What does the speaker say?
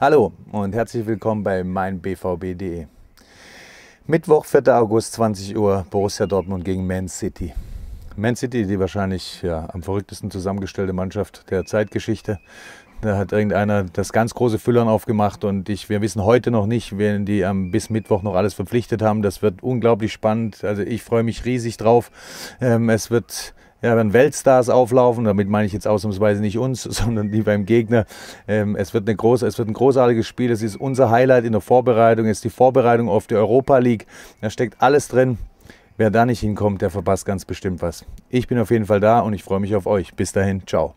Hallo und herzlich willkommen bei meinbvb.de. Mittwoch, 4. August, 20 Uhr, Borussia Dortmund gegen Man City. Man City, die wahrscheinlich ja, am verrücktesten zusammengestellte Mannschaft der Zeitgeschichte. Da hat irgendeiner das ganz große Füllern aufgemacht und ich, wir wissen heute noch nicht, wen die ähm, bis Mittwoch noch alles verpflichtet haben. Das wird unglaublich spannend. Also ich freue mich riesig drauf. Ähm, es wird ja, wenn Weltstars auflaufen, damit meine ich jetzt ausnahmsweise nicht uns, sondern die beim Gegner. Ähm, es, wird eine groß, es wird ein großartiges Spiel. Es ist unser Highlight in der Vorbereitung, es ist die Vorbereitung auf die Europa League. Da steckt alles drin. Wer da nicht hinkommt, der verpasst ganz bestimmt was. Ich bin auf jeden Fall da und ich freue mich auf euch. Bis dahin, ciao.